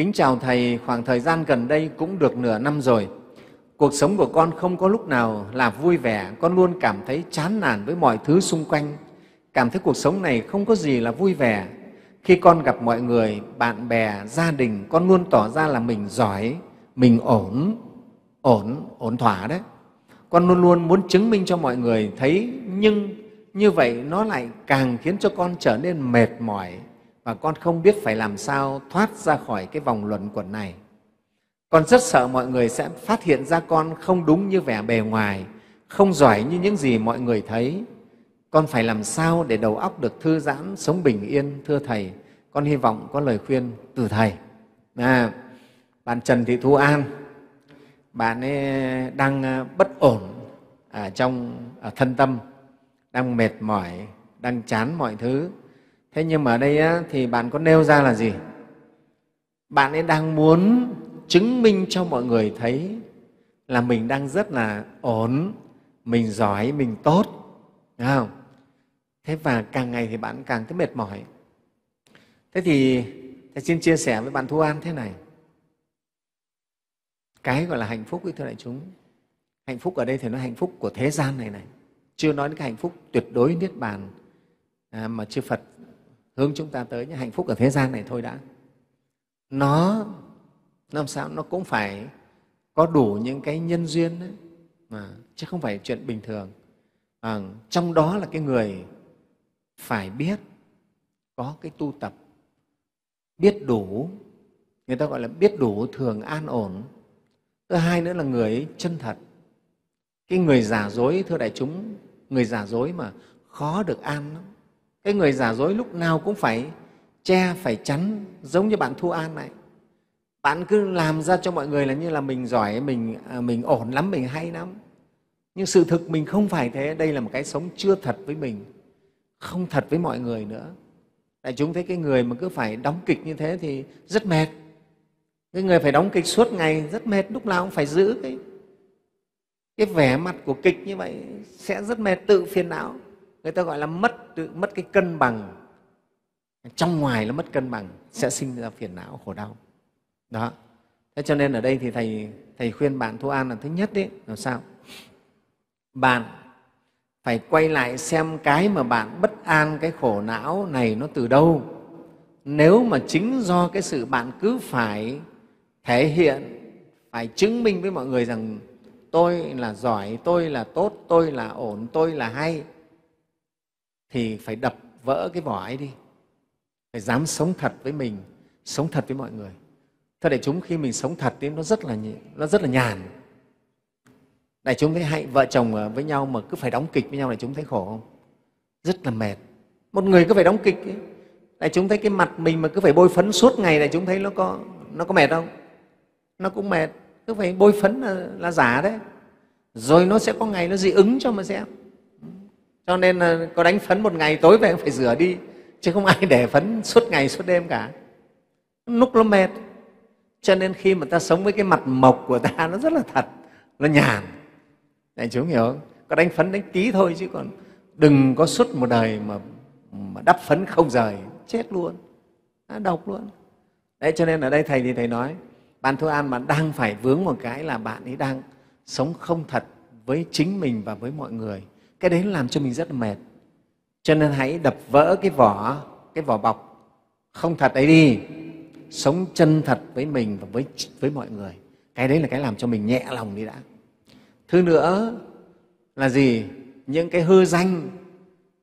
Kính chào Thầy, khoảng thời gian gần đây cũng được nửa năm rồi. Cuộc sống của con không có lúc nào là vui vẻ, con luôn cảm thấy chán nản với mọi thứ xung quanh, cảm thấy cuộc sống này không có gì là vui vẻ. Khi con gặp mọi người, bạn bè, gia đình, con luôn tỏ ra là mình giỏi, mình ổn, ổn, ổn thỏa đấy. Con luôn luôn muốn chứng minh cho mọi người thấy, nhưng như vậy nó lại càng khiến cho con trở nên mệt mỏi, và con không biết phải làm sao thoát ra khỏi cái vòng luẩn quẩn này. Con rất sợ mọi người sẽ phát hiện ra con không đúng như vẻ bề ngoài, không giỏi như những gì mọi người thấy. Con phải làm sao để đầu óc được thư giãn, sống bình yên, thưa Thầy. Con hy vọng có lời khuyên từ Thầy. À, bạn Trần Thị Thu An, bạn ấy đang à, bất ổn ở à, trong ở à, thân tâm, đang mệt mỏi, đang chán mọi thứ, thế nhưng mà ở đây á, thì bạn có nêu ra là gì bạn ấy đang muốn chứng minh cho mọi người thấy là mình đang rất là ổn mình giỏi mình tốt đúng không thế và càng ngày thì bạn càng thấy mệt mỏi thế thì thầy xin chia sẻ với bạn thu an thế này cái gọi là hạnh phúc ấy thưa đại chúng hạnh phúc ở đây thì nó hạnh phúc của thế gian này này chưa nói đến cái hạnh phúc tuyệt đối niết bàn à, mà chư phật hướng chúng ta tới những hạnh phúc ở thế gian này thôi đã nó làm sao nó cũng phải có đủ những cái nhân duyên đấy mà chứ không phải chuyện bình thường à, trong đó là cái người phải biết có cái tu tập biết đủ người ta gọi là biết đủ thường an ổn thứ hai nữa là người ấy chân thật cái người giả dối thưa đại chúng người giả dối mà khó được an lắm cái người giả dối lúc nào cũng phải che phải chắn giống như bạn thu an này bạn cứ làm ra cho mọi người là như là mình giỏi mình à, mình ổn lắm mình hay lắm nhưng sự thực mình không phải thế đây là một cái sống chưa thật với mình không thật với mọi người nữa tại chúng thấy cái người mà cứ phải đóng kịch như thế thì rất mệt cái người phải đóng kịch suốt ngày rất mệt lúc nào cũng phải giữ cái cái vẻ mặt của kịch như vậy sẽ rất mệt tự phiền não người ta gọi là mất mất cái cân bằng trong ngoài nó mất cân bằng sẽ sinh ra phiền não khổ đau đó thế cho nên ở đây thì thầy thầy khuyên bạn thu an là thứ nhất đấy làm sao bạn phải quay lại xem cái mà bạn bất an cái khổ não này nó từ đâu nếu mà chính do cái sự bạn cứ phải thể hiện phải chứng minh với mọi người rằng tôi là giỏi tôi là tốt tôi là ổn tôi là hay thì phải đập vỡ cái vỏ ấy đi phải dám sống thật với mình sống thật với mọi người thưa đại chúng khi mình sống thật thì nó rất là nó rất là nhàn đại chúng thấy hạnh vợ chồng với nhau mà cứ phải đóng kịch với nhau đại chúng thấy khổ không rất là mệt một người cứ phải đóng kịch ấy. đại chúng thấy cái mặt mình mà cứ phải bôi phấn suốt ngày đại chúng thấy nó có nó có mệt không nó cũng mệt cứ phải bôi phấn là, là giả đấy rồi nó sẽ có ngày nó dị ứng cho mà xem cho nên ờ, có đánh phấn một ngày tối về cũng phải rửa đi chứ không ai để phấn suốt ngày suốt đêm cả lúc nó mệt cho nên khi mà ta sống với cái mặt mộc của ta nó rất là thật nó nhàn đại chúng hiểu không có đánh phấn đánh tí thôi chứ còn đừng có suốt một đời mà, mà đắp phấn không rời chết luôn nó độc luôn đấy cho nên ở đây thầy thì thầy nói bạn thu an mà đang phải vướng một cái là bạn ấy đang sống không thật với chính mình và với mọi người cái đấy làm cho mình rất là mệt cho nên hãy đập vỡ cái vỏ cái vỏ bọc không thật ấy đi sống chân thật với mình và với với mọi người cái đấy là cái làm cho mình nhẹ lòng đi đã thứ nữa là gì những cái hư danh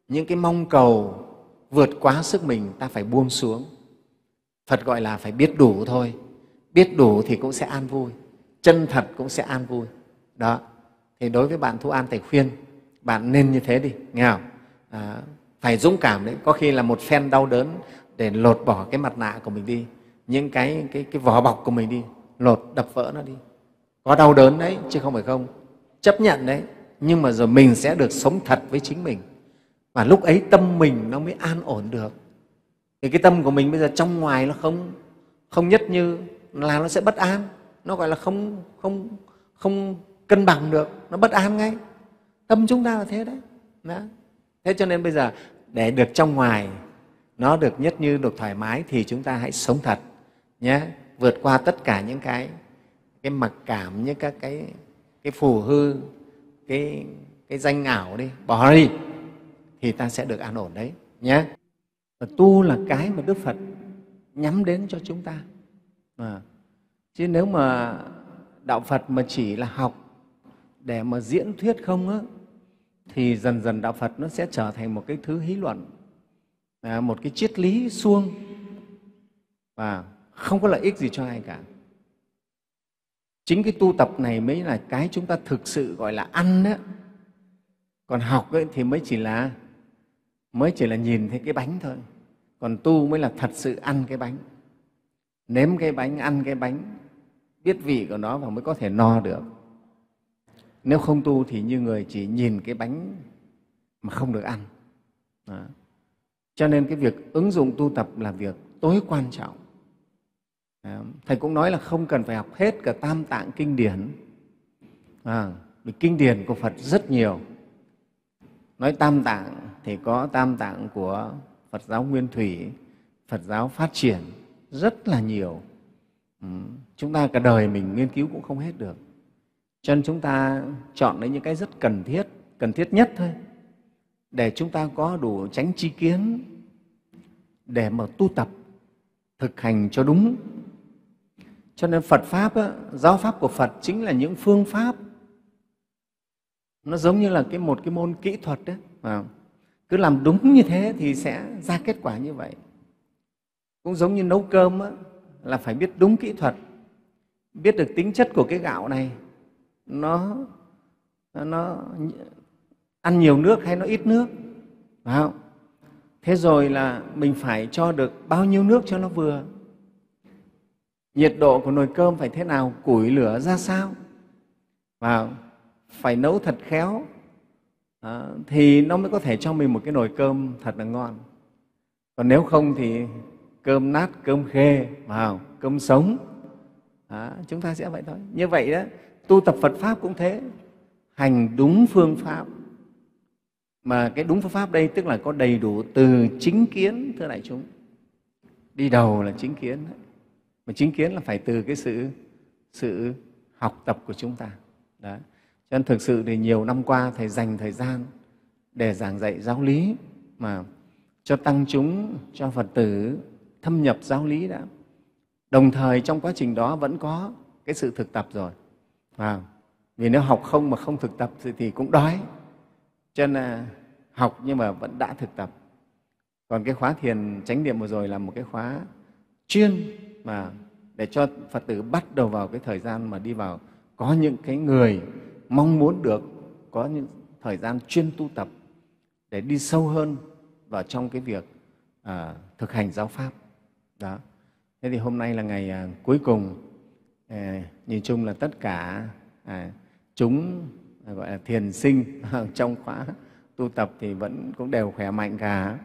những cái mong cầu vượt quá sức mình ta phải buông xuống phật gọi là phải biết đủ thôi biết đủ thì cũng sẽ an vui chân thật cũng sẽ an vui đó thì đối với bạn thu an thầy khuyên bạn nên như thế đi nghe không à, phải dũng cảm đấy có khi là một phen đau đớn để lột bỏ cái mặt nạ của mình đi những cái cái cái vỏ bọc của mình đi lột đập vỡ nó đi có đau đớn đấy chứ không phải không chấp nhận đấy nhưng mà rồi mình sẽ được sống thật với chính mình và lúc ấy tâm mình nó mới an ổn được thì cái tâm của mình bây giờ trong ngoài nó không không nhất như là nó sẽ bất an nó gọi là không không không cân bằng được nó bất an ngay tâm chúng ta là thế đấy đó. thế cho nên bây giờ để được trong ngoài nó được nhất như được thoải mái thì chúng ta hãy sống thật nhé vượt qua tất cả những cái cái mặc cảm những các cái cái phù hư cái cái danh ảo đi bỏ đi thì ta sẽ được an ổn đấy nhé và tu là cái mà đức phật nhắm đến cho chúng ta à. chứ nếu mà đạo phật mà chỉ là học để mà diễn thuyết không á thì dần dần đạo phật nó sẽ trở thành một cái thứ hí luận à, một cái triết lý suông và không có lợi ích gì cho ai cả chính cái tu tập này mới là cái chúng ta thực sự gọi là ăn đó còn học ấy thì mới chỉ là mới chỉ là nhìn thấy cái bánh thôi còn tu mới là thật sự ăn cái bánh nếm cái bánh ăn cái bánh biết vị của nó và mới có thể no được nếu không tu thì như người chỉ nhìn cái bánh mà không được ăn Đó. cho nên cái việc ứng dụng tu tập là việc tối quan trọng Đó. thầy cũng nói là không cần phải học hết cả tam tạng kinh điển à, vì kinh điển của phật rất nhiều nói tam tạng thì có tam tạng của phật giáo nguyên thủy phật giáo phát triển rất là nhiều ừ. chúng ta cả đời mình nghiên cứu cũng không hết được cho nên chúng ta chọn lấy những cái rất cần thiết, cần thiết nhất thôi để chúng ta có đủ tránh chi kiến để mà tu tập, thực hành cho đúng. Cho nên Phật Pháp, á, giáo Pháp của Phật chính là những phương pháp. Nó giống như là cái một cái môn kỹ thuật đấy. Mà cứ làm đúng như thế thì sẽ ra kết quả như vậy. Cũng giống như nấu cơm á, là phải biết đúng kỹ thuật, biết được tính chất của cái gạo này, nó nó ăn nhiều nước hay nó ít nước phải không thế rồi là mình phải cho được bao nhiêu nước cho nó vừa nhiệt độ của nồi cơm phải thế nào củi lửa ra sao và phải nấu thật khéo à, thì nó mới có thể cho mình một cái nồi cơm thật là ngon còn nếu không thì cơm nát cơm khê vào cơm sống à, chúng ta sẽ vậy thôi như vậy đó tu tập Phật Pháp cũng thế, hành đúng phương pháp. Mà cái đúng phương pháp đây tức là có đầy đủ từ chính kiến, thưa đại chúng. Đi đầu là chính kiến. Mà chính kiến là phải từ cái sự sự học tập của chúng ta. Đó. Cho nên thực sự thì nhiều năm qua Thầy dành thời gian để giảng dạy giáo lý mà cho tăng chúng, cho Phật tử thâm nhập giáo lý đã. Đồng thời trong quá trình đó vẫn có cái sự thực tập rồi à, vì nếu học không mà không thực tập thì, cũng đói cho nên là học nhưng mà vẫn đã thực tập còn cái khóa thiền chánh niệm vừa rồi là một cái khóa chuyên mà để cho phật tử bắt đầu vào cái thời gian mà đi vào có những cái người mong muốn được có những thời gian chuyên tu tập để đi sâu hơn vào trong cái việc à, thực hành giáo pháp đó thế thì hôm nay là ngày à, cuối cùng à, nhìn chung là tất cả à, chúng à, gọi là thiền sinh trong khóa tu tập thì vẫn cũng đều khỏe mạnh cả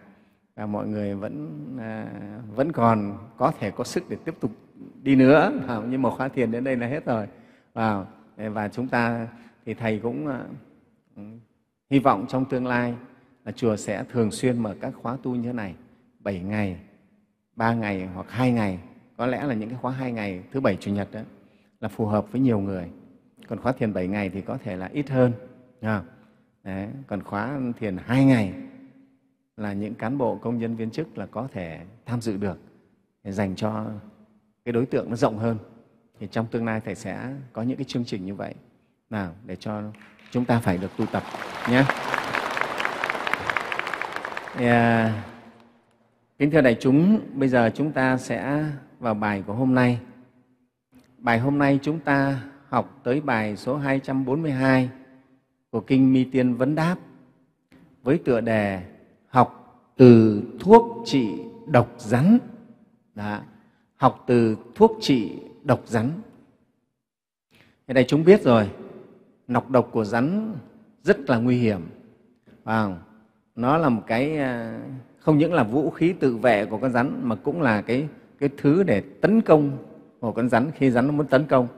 và mọi người vẫn à, vẫn còn có thể có sức để tiếp tục đi nữa vào nhưng mà khóa thiền đến đây là hết rồi và và chúng ta thì thầy cũng à, ừ, hy vọng trong tương lai là chùa sẽ thường xuyên mở các khóa tu như thế này 7 ngày, 3 ngày hoặc 2 ngày có lẽ là những cái khóa hai ngày thứ bảy chủ nhật đó là phù hợp với nhiều người còn khóa thiền bảy ngày thì có thể là ít hơn không? Đấy. còn khóa thiền hai ngày là những cán bộ công nhân viên chức là có thể tham dự được dành cho cái đối tượng nó rộng hơn thì trong tương lai thầy sẽ có những cái chương trình như vậy nào để cho chúng ta phải được tu tập nhé yeah. Dạ. kính thưa đại chúng bây giờ chúng ta sẽ vào bài của hôm nay. Bài hôm nay chúng ta học tới bài số 242 của Kinh Mi Tiên Vấn Đáp với tựa đề Học từ thuốc trị độc rắn. Đó. Học từ thuốc trị độc rắn. Ở đây chúng biết rồi, nọc độc của rắn rất là nguy hiểm. Phải vâng, Nó là một cái à, không những là vũ khí tự vệ của con rắn mà cũng là cái cái thứ để tấn công một con rắn khi rắn nó muốn tấn công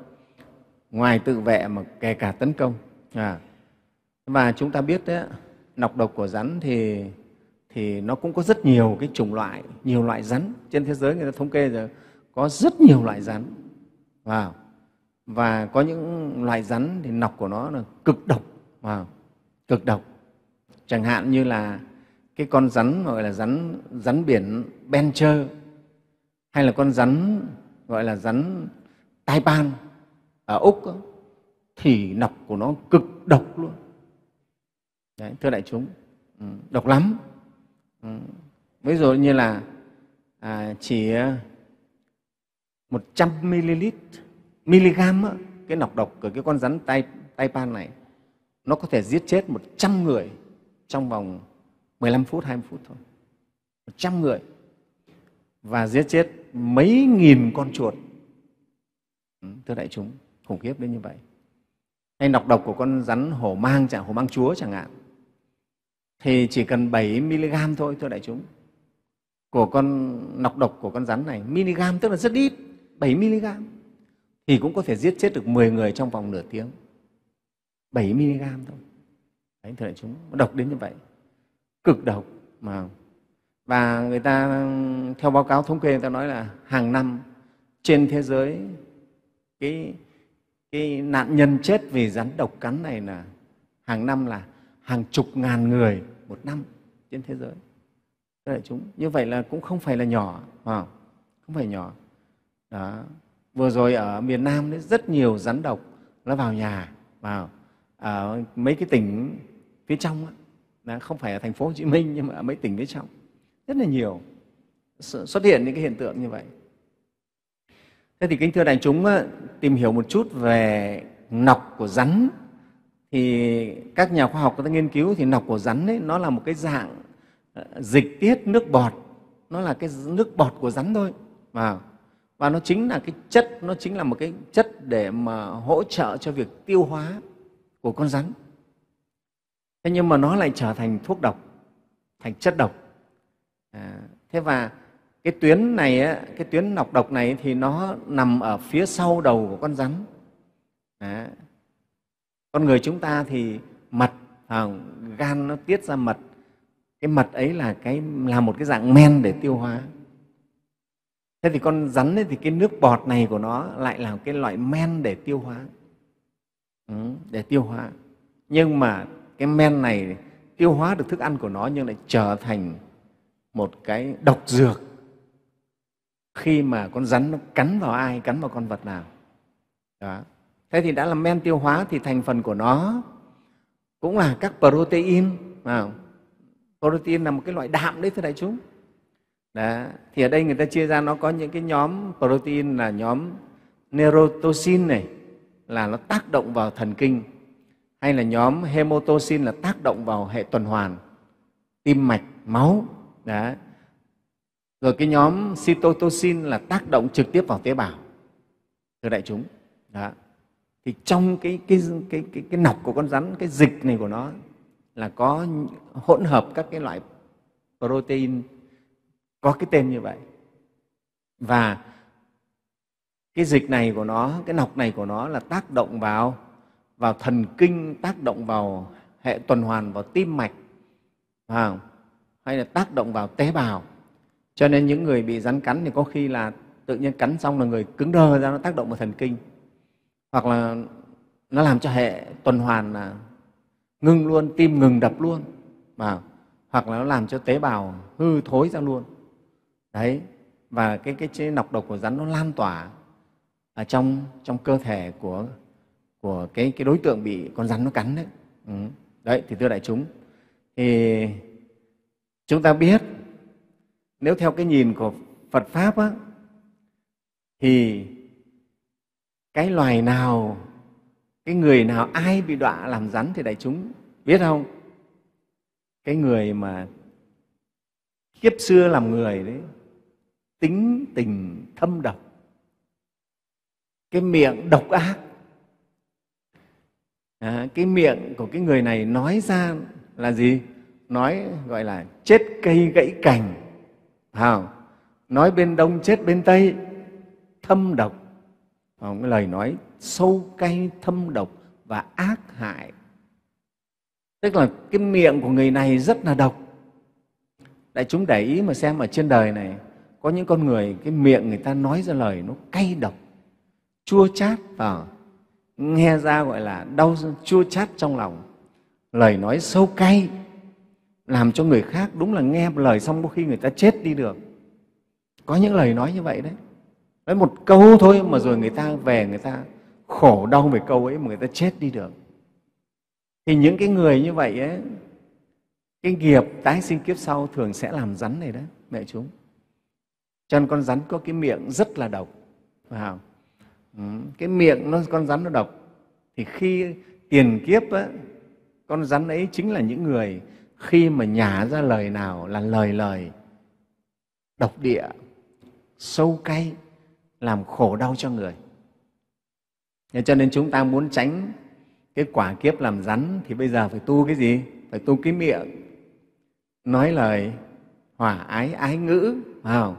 ngoài tự vệ mà kể cả tấn công à. và chúng ta biết đấy, nọc độc của rắn thì thì nó cũng có rất nhiều cái chủng loại nhiều loại rắn trên thế giới người ta thống kê rồi có rất nhiều loại rắn wow. và có những loại rắn thì nọc của nó là cực độc wow. cực độc chẳng hạn như là cái con rắn gọi là rắn rắn biển bencher hay là con rắn gọi là rắn tai ban ở úc đó, thì nọc của nó cực độc luôn Đấy, thưa đại chúng ừ, độc lắm ừ. ví dụ như là à, chỉ 100 à, ml mg đó, cái nọc độc của cái con rắn tai tai pan này nó có thể giết chết 100 người trong vòng 15 phút 20 phút thôi 100 người và giết chết mấy nghìn con chuột. Ừ, thưa đại chúng, khủng khiếp đến như vậy. Hay nọc độc của con rắn hổ mang, chẳng hổ mang chúa chẳng hạn, thì chỉ cần 7 mg thôi, thưa đại chúng, của con nọc độc của con rắn này, mg tức là rất ít, 7 mg thì cũng có thể giết chết được 10 người trong vòng nửa tiếng. 7 mg thôi. Đấy, thưa đại chúng, độc đến như vậy. Cực độc mà và người ta theo báo cáo thống kê người ta nói là hàng năm trên thế giới cái cái nạn nhân chết vì rắn độc cắn này là hàng năm là hàng chục ngàn người một năm trên thế giới đại chúng như vậy là cũng không phải là nhỏ không? không phải nhỏ đó. vừa rồi ở miền nam đấy rất nhiều rắn độc nó vào nhà vào ở mấy cái tỉnh phía trong đó, không phải ở thành phố hồ chí minh nhưng mà ở mấy tỉnh phía trong rất là nhiều xuất hiện những cái hiện tượng như vậy thế thì kính thưa đại chúng tìm hiểu một chút về nọc của rắn thì các nhà khoa học có ta nghiên cứu thì nọc của rắn ấy, nó là một cái dạng ờ, dịch tiết nước bọt nó là cái nước bọt của rắn thôi và và nó chính là cái chất nó chính là một cái chất để mà hỗ trợ cho việc tiêu hóa của con rắn thế nhưng mà nó lại trở thành thuốc độc thành chất độc À, thế và cái tuyến này cái tuyến nọc độc này thì nó nằm ở phía sau đầu của con rắn con người chúng ta thì mật à, gan nó tiết ra mật cái mật ấy là cái là một cái dạng men để tiêu hóa thế thì con rắn ấy thì cái nước bọt này của nó lại là cái loại men để tiêu hóa ừ, để tiêu hóa nhưng mà cái men này tiêu hóa được thức ăn của nó nhưng lại trở thành một cái độc dược khi mà con rắn nó cắn vào ai cắn vào con vật nào đó. thế thì đã là men tiêu hóa thì thành phần của nó cũng là các protein à, protein là một cái loại đạm đấy thưa đại chúng đó. thì ở đây người ta chia ra nó có những cái nhóm protein là nhóm neurotoxin này là nó tác động vào thần kinh hay là nhóm hemotoxin là tác động vào hệ tuần hoàn tim mạch máu Đấy. Rồi cái nhóm cytocin là tác động trực tiếp vào tế bào, thưa đại chúng. Đó. Thì trong cái, cái, cái, cái, cái nọc của con rắn, cái dịch này của nó là có hỗn hợp các cái loại protein có cái tên như vậy. Và cái dịch này của nó, cái nọc này của nó là tác động vào vào thần kinh, tác động vào hệ tuần hoàn, vào tim mạch. Phải không? hay là tác động vào tế bào cho nên những người bị rắn cắn thì có khi là tự nhiên cắn xong là người cứng đơ ra nó tác động vào thần kinh hoặc là nó làm cho hệ tuần hoàn là ngưng luôn tim ngừng đập luôn mà hoặc là nó làm cho tế bào hư thối ra luôn đấy và cái cái, cái nọc độc của rắn nó lan tỏa ở trong trong cơ thể của của cái cái đối tượng bị con rắn nó cắn đấy ừ. đấy thì thưa đại chúng thì Chúng ta biết nếu theo cái nhìn của Phật Pháp á, thì cái loài nào, cái người nào, ai bị đọa làm rắn thì đại chúng biết không? Cái người mà kiếp xưa làm người đấy, tính tình thâm độc, cái miệng độc ác, à, cái miệng của cái người này nói ra là gì? nói gọi là chết cây gãy cành hào nói bên đông chết bên tây thâm độc không? cái lời nói sâu cay thâm độc và ác hại tức là cái miệng của người này rất là độc đại chúng để ý mà xem ở trên đời này có những con người cái miệng người ta nói ra lời nó cay độc chua chát và nghe ra gọi là đau chua chát trong lòng lời nói sâu cay làm cho người khác đúng là nghe lời xong có khi người ta chết đi được có những lời nói như vậy đấy nói một câu thôi mà rồi người ta về người ta khổ đau về câu ấy mà người ta chết đi được thì những cái người như vậy ấy cái nghiệp tái sinh kiếp sau thường sẽ làm rắn này đấy mẹ chúng cho nên con rắn có cái miệng rất là độc phải không? Ừ, cái miệng nó con rắn nó độc thì khi tiền kiếp ấy, con rắn ấy chính là những người khi mà nhả ra lời nào là lời lời độc địa sâu cay làm khổ đau cho người Thế cho nên chúng ta muốn tránh cái quả kiếp làm rắn thì bây giờ phải tu cái gì phải tu cái miệng nói lời hòa ái ái ngữ phải không?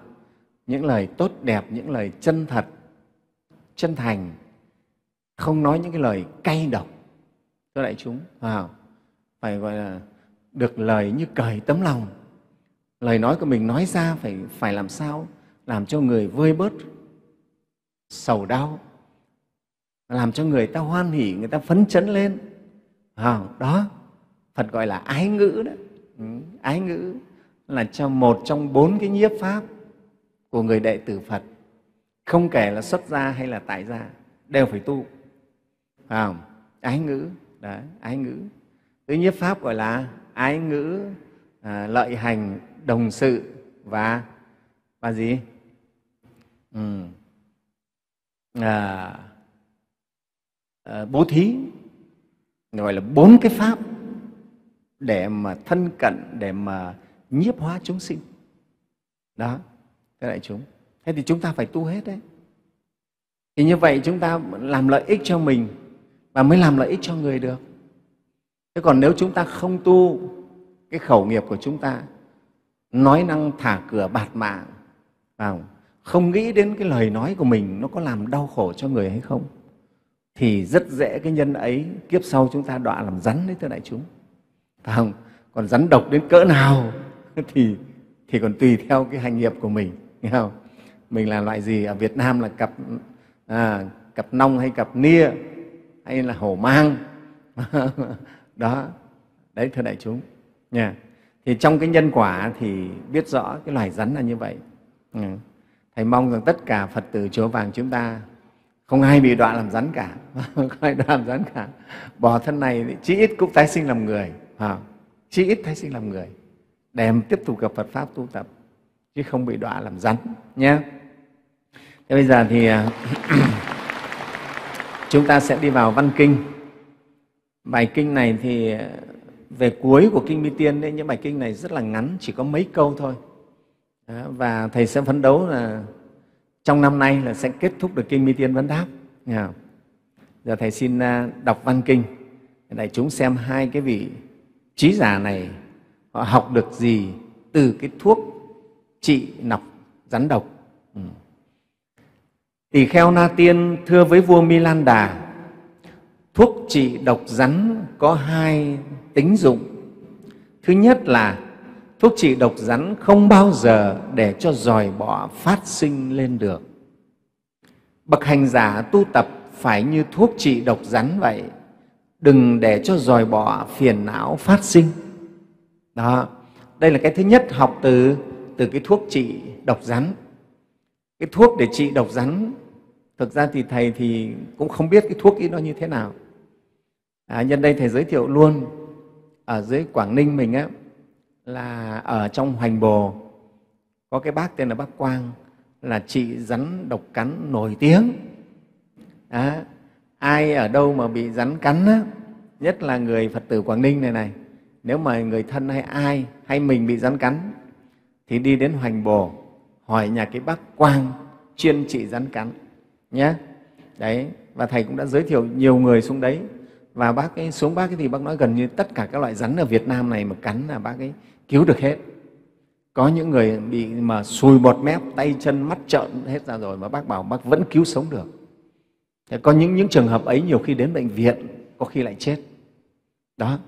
những lời tốt đẹp những lời chân thật chân thành không nói những cái lời cay độc cho đại chúng phải không? phải gọi là được lời như cởi tấm lòng lời nói của mình nói ra phải phải làm sao làm cho người vơi bớt sầu đau làm cho người ta hoan hỉ người ta phấn chấn lên à, đó phật gọi là ái ngữ đó ừ, ái ngữ là cho một trong bốn cái nhiếp pháp của người đệ tử phật không kể là xuất gia hay là tại gia đều phải tu à, ái ngữ đấy ái ngữ cái nhiếp pháp gọi là ái ngữ à, lợi hành đồng sự và và gì ừ. à, à, bố thí gọi là bốn cái pháp để mà thân cận để mà nhiếp hóa chúng sinh đó các đại chúng thế thì chúng ta phải tu hết đấy thì như vậy chúng ta làm lợi ích cho mình và mới làm lợi ích cho người được thế còn nếu chúng ta không tu cái khẩu nghiệp của chúng ta nói năng thả cửa bạt mạng vào không nghĩ đến cái lời nói của mình nó có làm đau khổ cho người hay không thì rất dễ cái nhân ấy kiếp sau chúng ta đọa làm rắn đấy thưa đại chúng phải không còn rắn độc đến cỡ nào thì thì còn tùy theo cái hành nghiệp của mình nghe không mình là loại gì ở Việt Nam là cặp à, cặp nong hay cặp nia hay là hổ mang đó đấy thưa đại chúng nha thì trong cái nhân quả thì biết rõ cái loài rắn là như vậy thầy mong rằng tất cả phật tử chùa vàng chúng ta không ai bị đọa làm rắn cả không ai đọa làm rắn cả bỏ thân này thì chí ít cũng tái sinh làm người à, chí ít tái sinh làm người để tiếp tục gặp phật pháp tu tập chứ không bị đọa làm rắn nhé thế bây giờ thì à, chúng ta sẽ đi vào văn kinh Bài kinh này thì ờ, về cuối của kinh Mi Tiên ấy, những bài kinh này rất là ngắn, chỉ có mấy câu thôi. Đó, và Thầy sẽ phấn đấu là trong năm nay là sẽ kết thúc được kinh Mi Tiên Vấn Đáp. Nghe Giờ Thầy xin ờ, đọc văn kinh để chúng xem hai cái vị trí giả này họ học được gì từ cái thuốc trị nọc rắn độc. Ừ. Tỳ kheo Na Tiên thưa với vua Milan Đà, thuốc trị độc rắn có hai tính dụng thứ nhất là thuốc trị độc rắn không bao giờ để cho dòi bọ phát sinh lên được bậc hành giả tu tập phải như thuốc trị độc rắn vậy đừng để cho dòi bọ phiền não phát sinh đó đây là cái thứ nhất học từ từ cái thuốc trị độc rắn cái thuốc để trị độc rắn thực ra thì thầy thì cũng không biết cái thuốc ấy nó như thế nào À, nhân đây Thầy giới thiệu luôn, ở dưới Quảng Ninh mình á, là ở trong Hoành Bồ, có cái bác tên là bác Quang, là trị rắn độc cắn nổi tiếng. À, ai ở đâu mà bị rắn cắn, á, nhất là người Phật tử Quảng Ninh này này, nếu mà người thân hay ai hay mình bị rắn cắn thì đi đến Hoành Bồ hỏi nhà cái bác Quang chuyên trị rắn cắn nhé. Đấy, và Thầy cũng đã giới thiệu nhiều người xuống đấy và bác ấy xuống bác ấy thì bác nói gần như tất cả các loại rắn ở Việt Nam này mà cắn là bác ấy cứu được hết có những người bị mà sùi bọt mép tay chân mắt trợn hết ra rồi mà bác bảo bác vẫn cứu sống được Thế có những những trường hợp ấy nhiều khi đến bệnh viện có khi lại chết đó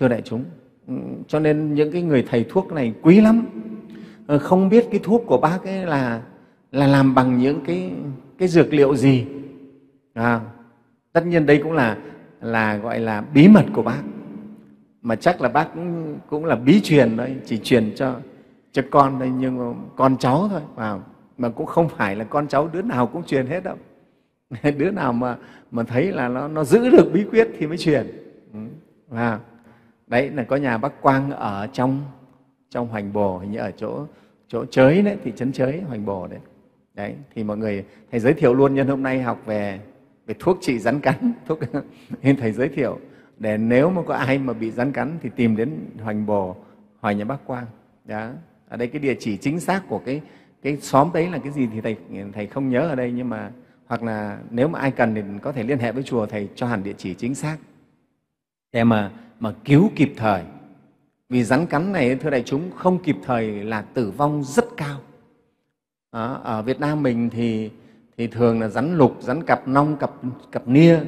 thưa đại chúng ừ, cho nên những cái người thầy thuốc này quý lắm ờ, không biết cái thuốc của bác ấy là là làm bằng những cái cái dược liệu gì à, tất nhiên đây cũng là là gọi là bí mật của bác mà chắc là bác cũng, cũng là bí truyền thôi chỉ truyền cho cho con thôi nhưng con cháu thôi mà mà cũng không phải là con cháu đứa nào cũng truyền hết đâu đứa nào mà mà thấy là nó nó giữ được bí quyết thì mới truyền ừ. và đấy là có nhà bác quang ở trong trong hoành bồ hình như ở chỗ chỗ chới đấy thì trấn chới hoành bồ đấy đấy thì mọi người thầy giới thiệu luôn nhân hôm nay học về về thuốc trị rắn cắn thuốc nên thầy giới thiệu để nếu mà có ai mà bị rắn cắn thì tìm đến hoành bồ hỏi nhà bác quang đó ở đây cái địa chỉ chính xác của cái cái xóm đấy là cái gì thì thầy thầy không nhớ ở đây nhưng mà hoặc là nếu mà ai cần thì có thể liên hệ với chùa thầy cho hẳn địa chỉ chính xác để mà mà cứu kịp thời vì rắn cắn này thưa đại chúng không kịp thời là tử vong rất cao đó, ở Việt Nam mình thì thì thường là rắn lục rắn cặp nong cặp cặp nia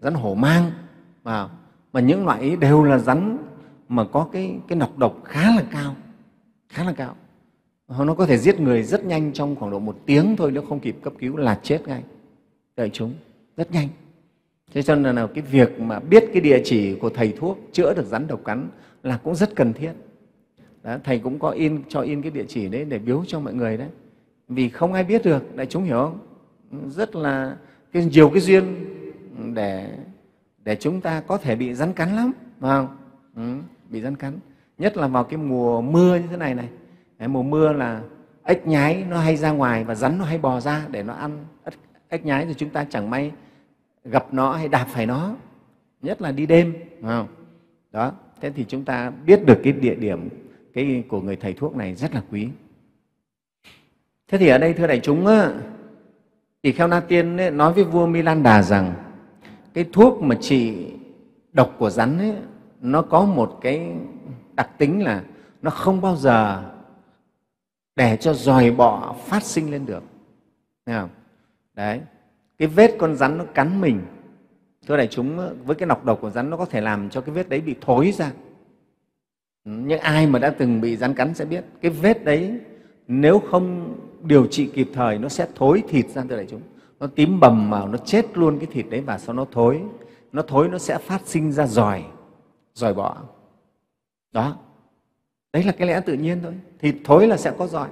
rắn hổ mang mà mà những loại ấy đều là rắn mà có cái cái nọc độc khá là cao khá là cao nó có thể giết người rất nhanh trong khoảng độ một tiếng thôi nếu không kịp cấp cứu là chết ngay đợi chúng rất nhanh thế cho nên là cái việc mà biết cái địa chỉ của thầy thuốc chữa được rắn độc cắn là cũng rất cần thiết đó, thầy cũng có in cho in cái địa chỉ đấy để biếu cho mọi người đấy vì không ai biết được đại chúng hiểu không rất là cái, nhiều cái duyên để để chúng ta có thể bị rắn cắn lắm phải không ừ, bị rắn cắn nhất là vào cái mùa mưa như thế này này mùa mưa là ếch nhái nó hay ra ngoài và rắn nó hay bò ra để nó ăn ếch nhái thì chúng ta chẳng may gặp nó hay đạp phải nó nhất là đi đêm phải không đó thế thì chúng ta biết được cái địa điểm cái của người thầy thuốc này rất là quý thế thì ở đây thưa đại chúng á, thì Kheo Na Tiên ấy, nói với vua Milan Đà rằng cái thuốc mà trị độc của rắn ấy, nó có một cái đặc tính là nó không bao giờ để cho dòi bọ phát sinh lên được. Nghe Đấy, cái vết con rắn nó cắn mình thưa đại chúng với cái nọc độc của rắn nó có thể làm cho cái vết đấy bị thối ra những ai mà đã từng bị rắn cắn sẽ biết cái vết đấy nếu không điều trị kịp thời nó sẽ thối thịt ra từ đại chúng nó tím bầm mà nó chết luôn cái thịt đấy và sau nó thối nó thối nó sẽ phát sinh ra giỏi giỏi bọ đó đấy là cái lẽ tự nhiên thôi thịt thối là sẽ có giỏi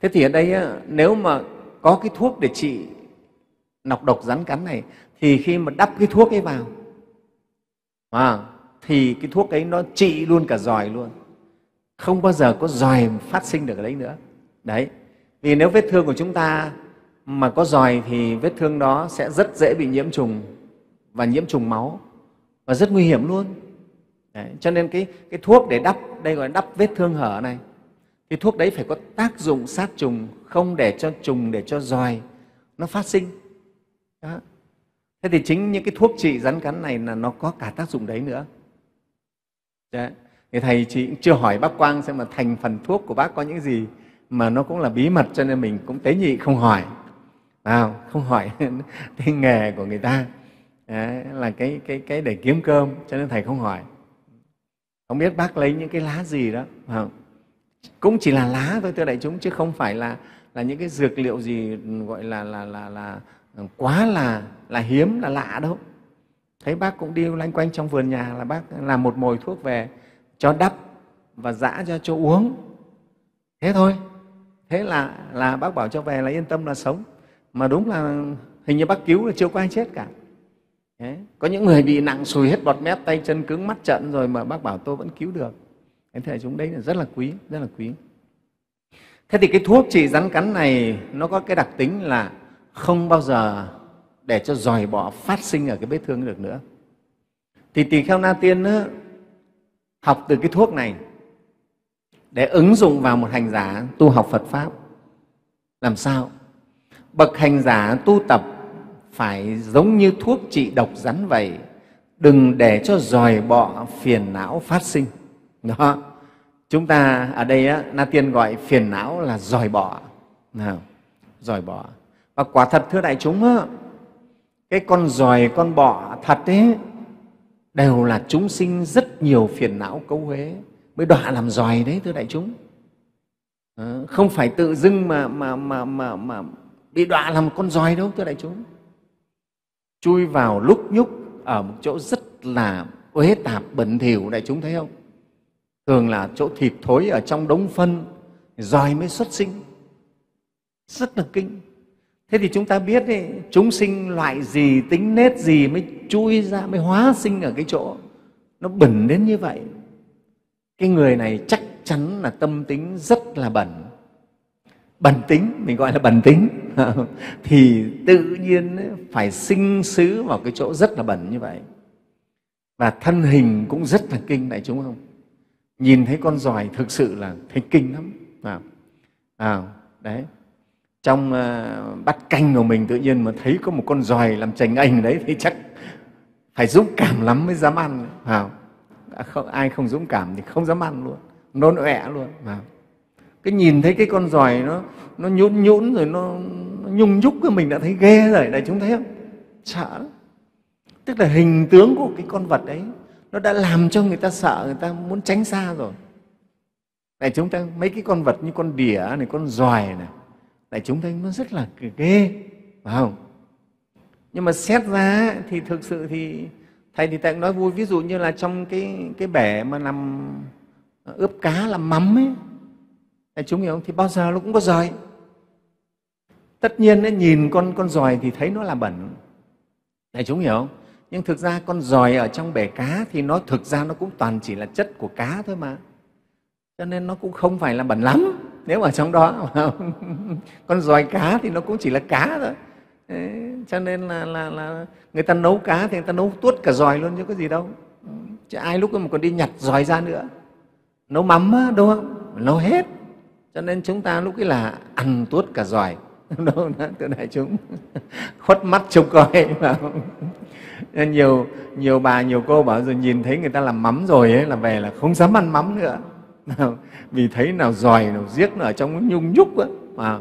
thế thì ở đây nếu mà có cái thuốc để trị nọc độc rắn cắn này thì khi mà đắp cái thuốc ấy vào à, thì cái thuốc ấy nó trị luôn cả giỏi luôn không bao giờ có giỏi phát sinh được ở đấy nữa đấy vì nếu vết thương của chúng ta mà có giòi thì vết thương đó sẽ rất dễ bị nhiễm trùng và nhiễm trùng máu và rất nguy hiểm luôn đấy. cho nên cái, cái thuốc để đắp đây gọi là đắp vết thương hở này thì thuốc đấy phải có tác dụng sát trùng không để cho trùng để cho giòi nó phát sinh đó. thế thì chính những cái thuốc trị rắn cắn này là nó có cả tác dụng đấy nữa đấy. Dạ. thì thầy chị cũng chưa hỏi bác quang xem là thành phần thuốc của bác có những gì mà nó cũng là bí mật cho nên mình cũng tế nhị không hỏi vào không hỏi cái nghề của người ta Đấy, là cái, cái, cái để kiếm cơm cho nên thầy không hỏi không biết bác lấy những cái lá gì đó không? cũng chỉ là lá thôi thưa đại chúng chứ không phải là là những cái dược liệu gì gọi là là là là quá là là hiếm là lạ đâu thấy bác cũng đi loanh quanh trong vườn nhà là bác làm một mồi thuốc về cho đắp và dã cho cho uống thế thôi thế là là bác bảo cho về là yên tâm là sống mà đúng là hình như bác cứu là chưa có ai chết cả Đấy. có những người bị nặng sùi hết bọt mép tay chân cứng mắt trận rồi mà bác bảo tôi vẫn cứu được thế thể chúng đấy là rất là quý rất là quý thế thì cái thuốc trị rắn cắn này nó có cái đặc tính là không bao giờ để cho dòi bọ phát sinh ở cái vết thương được nữa thì tỳ kheo na tiên đó, học từ cái thuốc này để ứng dụng vào một hành giả tu học Phật Pháp. Làm sao? Bậc hành giả tu tập phải giống như thuốc trị độc rắn vậy, đừng để cho dòi bọ phiền não phát sinh. Đó. Chúng ta ở đây, á, Na Tiên gọi phiền não là dòi bọ. Nào, dòi bọ. Và quả thật, thưa đại chúng, á, cái con dòi, con bọ thật ấy, đều là chúng sinh rất nhiều phiền não cấu huế mới đọa làm giỏi đấy thưa đại chúng ờ, không phải tự dưng mà mà mà mà mà bị đọa làm con giòi đâu thưa đại chúng chui vào lúc nhúc ở một chỗ rất là uế tạp bẩn thỉu đại chúng thấy không thường là chỗ thịt thối ở trong đống phân giòi mới xuất sinh rất là kinh thế thì chúng ta biết ấy, chúng sinh loại gì tính nết gì mới chui ra mới hóa sinh ở cái chỗ nó bẩn đến như vậy cái người này chắc chắn là tâm tính rất là bẩn bẩn tính mình gọi là bẩn tính thì tự nhiên phải sinh xứ vào cái chỗ rất là bẩn như vậy và thân hình cũng rất là kinh đại chúng không nhìn thấy con giòi thực sự là thấy kinh lắm à, à, đấy trong uh, bát canh của mình tự nhiên mà thấy có một con giòi làm chành ảnh đấy thì chắc phải dũng cảm lắm mới dám ăn à, À, không, ai không dũng cảm thì không dám ăn luôn nôn ọe luôn mà cái nhìn thấy cái con giòi nó nó nhũn nhũn rồi nó, nó nhung nhúc cái mình đã thấy ghê rồi này chúng thấy không sợ tức là hình tướng của cái con vật ấy nó đã làm cho người ta sợ người ta muốn tránh xa rồi đại chúng ta mấy cái con vật như con đỉa này con giòi này đại chúng thấy nó rất là ghê phải không nhưng mà xét ra thì thực sự thì thầy thì thầy nói vui ví dụ như là trong cái cái bể mà làm ờ, ướp cá làm mắm ấy thầy chúng hiểu không thì bao giờ nó cũng có rời tất nhiên ấy, nhìn con con giòi thì thấy nó là bẩn thầy chúng hiểu không nhưng thực ra con giòi ở trong bể cá thì nó thực ra nó cũng toàn chỉ là chất của cá thôi mà cho nên nó cũng không phải là bẩn lắm nếu ở trong đó con giòi cá thì nó cũng chỉ là cá thôi Đấy, cho nên là, là, là người ta nấu cá thì người ta nấu tuốt cả giòi luôn chứ có gì đâu chứ ai lúc mà còn đi nhặt giòi ra nữa nấu mắm á, đúng không nấu hết cho nên chúng ta lúc ấy là ăn tuốt cả giòi đúng không thưa đại chúng khuất mắt trông coi mà nhiều nhiều bà nhiều cô bảo rồi nhìn thấy người ta làm mắm rồi ấy là về là không dám ăn mắm nữa vì thấy nào giòi nào giết nào ở trong nhung nhúc á mà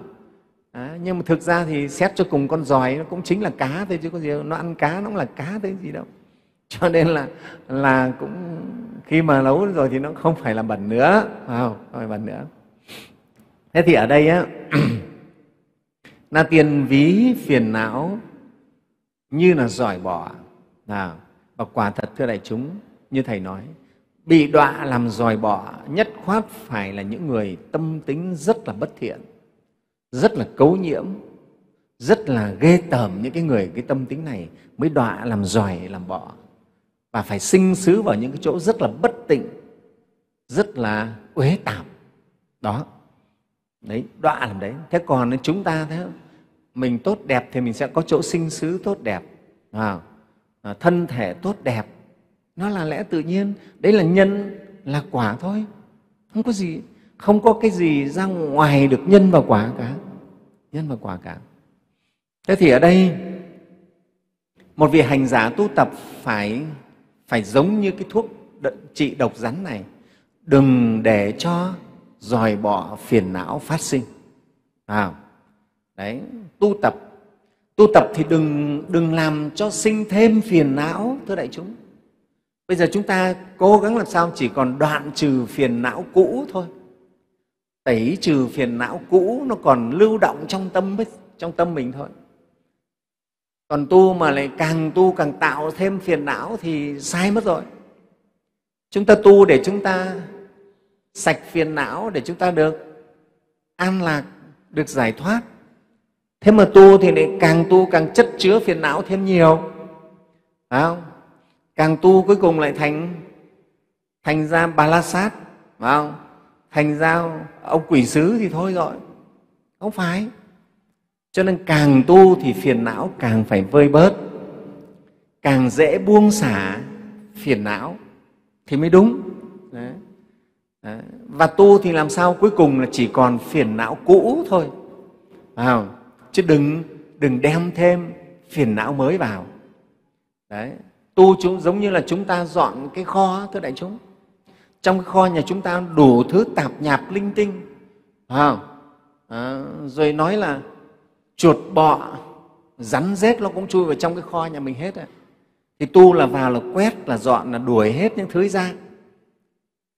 à, nhưng mà thực ra thì xét cho cùng con giòi nó cũng chính là cá thôi chứ có gì đâu. nó ăn cá nó cũng là cá thôi gì đâu cho nên là là cũng khi mà nấu rồi thì nó không phải là bẩn nữa không, không phải bẩn nữa thế thì ở đây á na tiền ví phiền não như là giỏi bỏ à và quả thật thưa đại chúng như thầy nói bị đọa làm giỏi bỏ nhất khoát phải là những người tâm tính rất là bất thiện rất là cấu nhiễm rất là ghê tởm những cái người cái tâm tính này mới đọa làm giỏi làm bọ và phải sinh xứ vào những cái chỗ rất là bất tịnh rất là uế tạp đó đấy đọa làm đấy thế còn chúng ta thế mình tốt đẹp thì mình sẽ có chỗ sinh xứ tốt đẹp à, à, thân thể tốt đẹp nó là lẽ tự nhiên đấy là nhân là quả thôi không có gì không có cái gì ra ngoài được nhân và quả cả nhân và quả cả thế thì ở đây một vị hành giả tu tập phải phải giống như cái thuốc trị độc rắn này đừng để cho dòi bỏ phiền não phát sinh à, đấy tu tập tu tập thì đừng đừng làm cho sinh thêm phiền não thưa đại chúng bây giờ chúng ta cố gắng làm sao chỉ còn đoạn trừ phiền não cũ thôi tẩy trừ phiền não cũ nó còn lưu động trong tâm trong tâm mình thôi còn tu mà lại càng tu càng tạo thêm phiền não thì sai mất rồi chúng ta tu để chúng ta sạch phiền não để chúng ta được an lạc được giải thoát thế mà tu thì lại càng tu càng chất chứa phiền não thêm nhiều phải không càng tu cuối cùng lại thành thành ra bà la sát phải không thành ra ông quỷ sứ thì thôi rồi không phải cho nên càng tu thì phiền não càng phải vơi bớt càng dễ buông xả phiền não thì mới đúng Đấy. Đấy. và tu thì làm sao cuối cùng là chỉ còn phiền não cũ thôi vào chứ đừng đừng đem thêm phiền não mới vào Đấy. tu chúng giống như là chúng ta dọn cái kho thưa đại chúng trong cái kho nhà chúng ta đủ thứ tạp nhạp linh tinh không? À, rồi nói là chuột bọ rắn rết nó cũng chui vào trong cái kho nhà mình hết ấy. thì tu là vào là quét là dọn là đuổi hết những thứ ra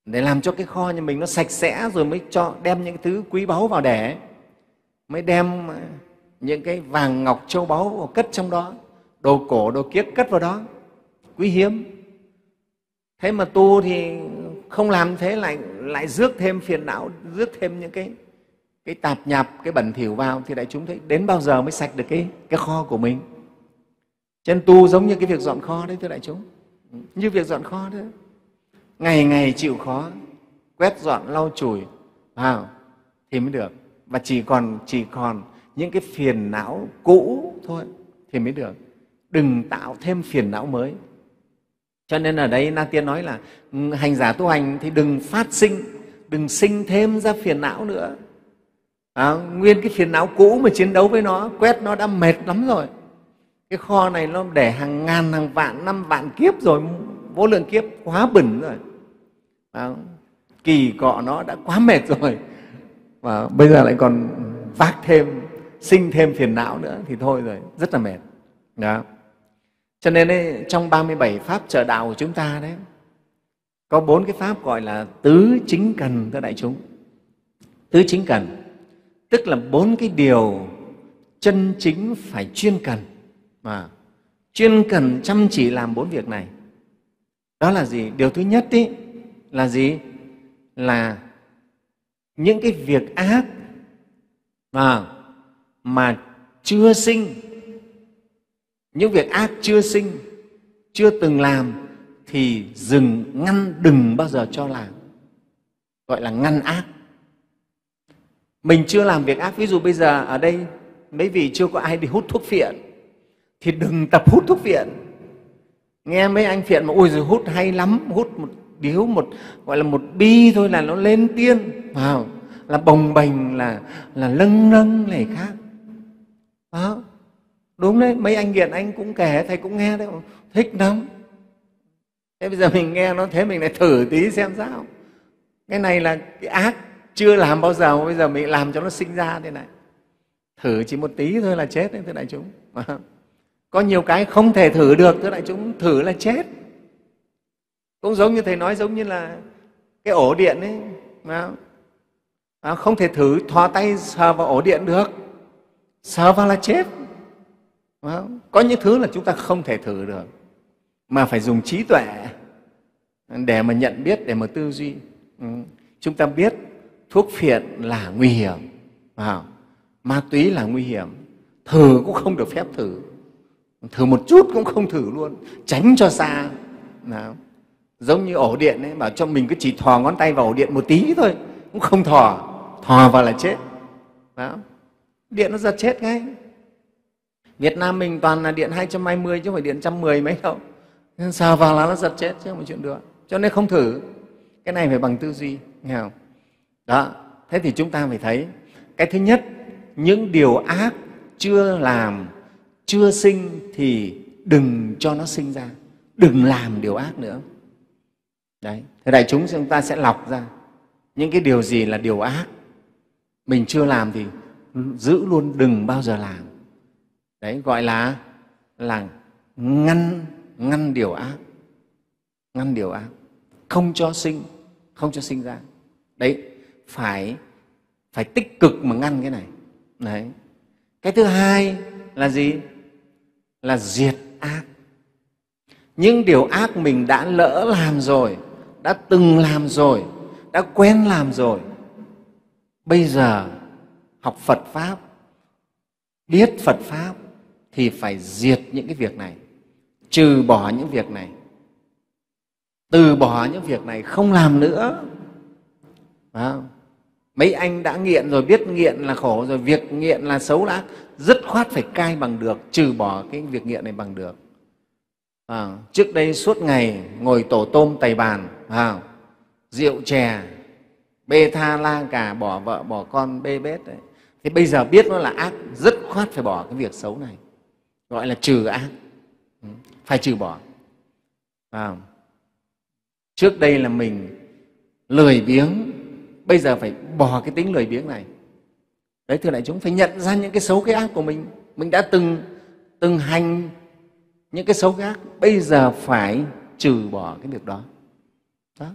để làm cho cái kho nhà mình nó sạch sẽ rồi mới cho đem những thứ quý báu vào để mới đem à, những cái vàng ngọc châu báu vào cất trong đó đồ cổ đồ kiết cất vào đó quý hiếm thế mà tu thì không làm thế lại lại rước thêm phiền não rước thêm những cái cái tạp nhạp cái bẩn thỉu vào thì đại chúng thấy đến bao giờ mới sạch được cái cái kho của mình chân tu giống như cái việc dọn kho đấy thưa đại chúng như việc dọn kho đấy ngày ngày chịu khó quét dọn lau chùi vào thì mới được và chỉ còn chỉ còn những cái phiền não cũ thôi thì mới được đừng tạo thêm phiền não mới cho nên ở đây Na Tiên nói là ừ, hành giả tu hành thì đừng phát sinh, đừng sinh thêm ra phiền não nữa. À, nguyên cái phiền não cũ mà chiến đấu với nó, quét nó đã mệt lắm rồi. Cái kho này nó để hàng ngàn, hàng vạn, năm vạn kiếp rồi, vô lượng kiếp quá bẩn rồi. À, kỳ cọ nó đã quá mệt rồi. Và bây giờ lại còn vác thêm, sinh thêm phiền não nữa thì thôi rồi, rất là mệt. Đó. Cho nên ấy, trong 37 Pháp trợ đạo của chúng ta đấy, có bốn cái Pháp gọi là tứ chính cần, thưa đại chúng. Tứ chính cần, tức là bốn cái điều chân chính phải chuyên cần. Mà chuyên cần chăm chỉ làm bốn việc này. Đó là gì? Điều thứ nhất ý, là gì? Là những cái việc ác mà, mà chưa sinh những việc ác chưa sinh chưa từng làm thì dừng ngăn đừng bao giờ cho làm gọi là ngăn ác mình chưa làm việc ác ví dụ bây giờ ở đây mấy vị chưa có ai đi hút thuốc phiện thì đừng tập hút thuốc phiện nghe mấy anh phiện mà ôi giời hút hay lắm hút một điếu một gọi là một bi thôi là nó lên tiên vào là bồng bềnh là là lâng lâng này khác đó đúng đấy mấy anh nghiện anh cũng kể thầy cũng nghe đấy thích lắm thế bây giờ mình nghe nó thế mình lại thử tí xem sao cái này là cái ác chưa làm bao giờ bây giờ mình làm cho nó sinh ra thế này thử chỉ một tí thôi là chết đấy thưa đại chúng có nhiều cái không thể thử được thưa đại chúng thử là chết cũng giống như thầy nói giống như là cái ổ điện ấy mà không thể thử thò tay sờ vào ổ điện được sờ vào là chết không? Vâng, có những thứ là chúng ta không thể thử được mà phải dùng trí tuệ để mà nhận biết để mà tư duy ừ, chúng ta biết thuốc phiện là nguy hiểm không? ma túy là nguy hiểm thử cũng không được phép thử thử một chút cũng không thử luôn tránh cho xa nào. giống như ổ điện ấy bảo cho mình cứ chỉ thò ngón tay vào ổ điện một tí thôi cũng không thò thò vào là chết Đó. điện nó ra chết ngay Việt Nam mình toàn là điện 220 chứ không phải điện 110 mấy đâu. Nên sờ vào là nó giật chết chứ không phải chuyện được. Cho nên không thử. Cái này phải bằng tư duy, nghe không? Đó, thế thì chúng ta phải thấy cái thứ nhất, những điều ác chưa làm, chưa sinh thì đừng cho nó sinh ra, đừng làm điều ác nữa. Đấy, thế đại chúng chúng ta sẽ lọc ra những cái điều gì là điều ác mình chưa làm thì giữ luôn đừng bao giờ làm đấy gọi là là ngăn ngăn điều ác ngăn điều ác không cho sinh không cho sinh ra đấy phải phải tích cực mà ngăn cái này đấy cái thứ hai là gì là diệt ác những điều ác mình đã lỡ làm rồi đã từng làm rồi đã quen làm rồi bây giờ học phật pháp biết phật pháp thì phải diệt những cái việc này trừ bỏ những việc này từ bỏ những việc này không làm nữa à, mấy anh đã nghiện rồi biết nghiện là khổ rồi việc nghiện là xấu đã dứt khoát phải cai bằng được trừ bỏ cái việc nghiện này bằng được à, trước đây suốt ngày ngồi tổ tôm tày bàn à, rượu chè bê tha la cà bỏ vợ bỏ con bê bết đấy thì bây giờ biết nó là ác dứt khoát phải bỏ cái việc xấu này gọi là trừ ác ừ, phải trừ bỏ à, trước đây là mình lười biếng bây giờ phải bỏ cái tính lười biếng này đấy thưa đại chúng phải nhận ra những cái xấu cái ác của mình mình đã từng từng hành những cái xấu cái bây giờ phải trừ bỏ cái việc đó đó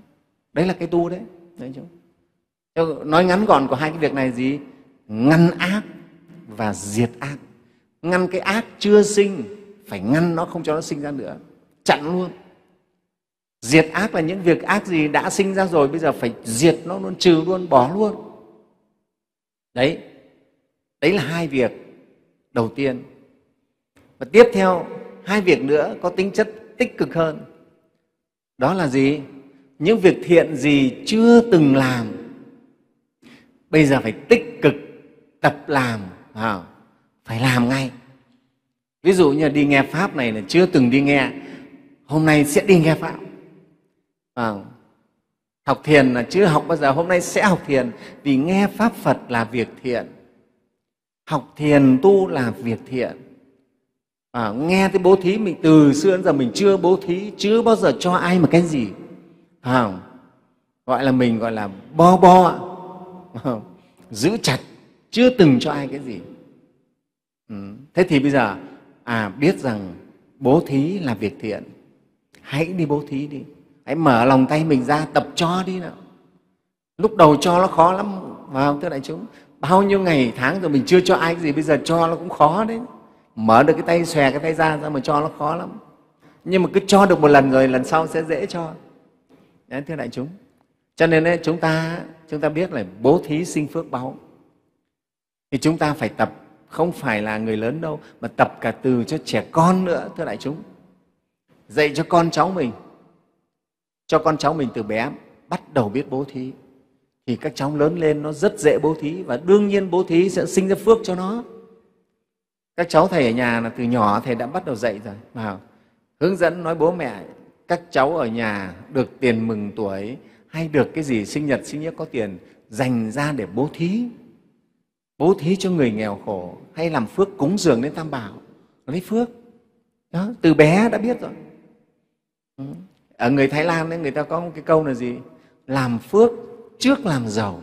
đấy là cái tu đấy đấy chúng nói ngắn gọn của hai cái việc này gì ngăn ác và diệt ác ngăn cái ác chưa sinh phải ngăn nó không cho nó sinh ra nữa chặn luôn diệt ác là những việc ác gì đã sinh ra rồi bây giờ phải diệt nó luôn trừ luôn bỏ luôn đấy đấy là hai việc đầu tiên và tiếp theo hai việc nữa có tính chất tích cực hơn đó là gì những việc thiện gì chưa từng làm bây giờ phải tích cực tập làm vào phải làm ngay ví dụ như đi nghe pháp này là chưa từng đi nghe hôm nay sẽ đi nghe pháp à, học thiền là chưa học bao giờ hôm nay sẽ học thiền vì nghe pháp phật là việc thiện học thiền tu là việc thiện à, nghe cái bố thí mình từ xưa đến giờ mình chưa bố thí chưa bao giờ cho ai một cái gì à, gọi là mình gọi là bo bo giữ chặt chưa từng cho ai cái gì Ừ. thế thì bây giờ à biết rằng bố thí là việc thiện hãy đi bố thí đi hãy mở lòng tay mình ra tập cho đi nào lúc đầu cho nó khó lắm vào thưa đại chúng bao nhiêu ngày tháng rồi mình chưa cho ai cái gì bây giờ cho nó cũng khó đấy mở được cái tay xòe cái tay ra ra mà cho nó khó lắm nhưng mà cứ cho được một lần rồi lần sau sẽ dễ cho đấy, dạ, thưa đại chúng cho nên ấy, chúng ta chúng ta biết là bố thí sinh phước báu thì chúng ta phải tập không phải là người lớn đâu mà tập cả từ cho trẻ con nữa thưa đại chúng dạy cho con cháu mình cho con cháu mình từ bé bắt đầu biết bố thí thì các cháu lớn lên nó rất dễ bố thí và đương nhiên bố thí sẽ sinh ra phước cho nó các cháu thầy ở nhà là từ nhỏ thầy đã bắt đầu dạy rồi vào hướng dẫn nói bố mẹ các cháu ở nhà được tiền mừng tuổi hay được cái gì sinh nhật sinh nhật có tiền dành ra để bố thí bố thí cho người nghèo khổ hay làm phước cúng dường đến tam bảo lấy phước đó từ bé đã biết rồi ừ. ở người thái lan ấy, người ta có một cái câu là gì làm phước trước làm giàu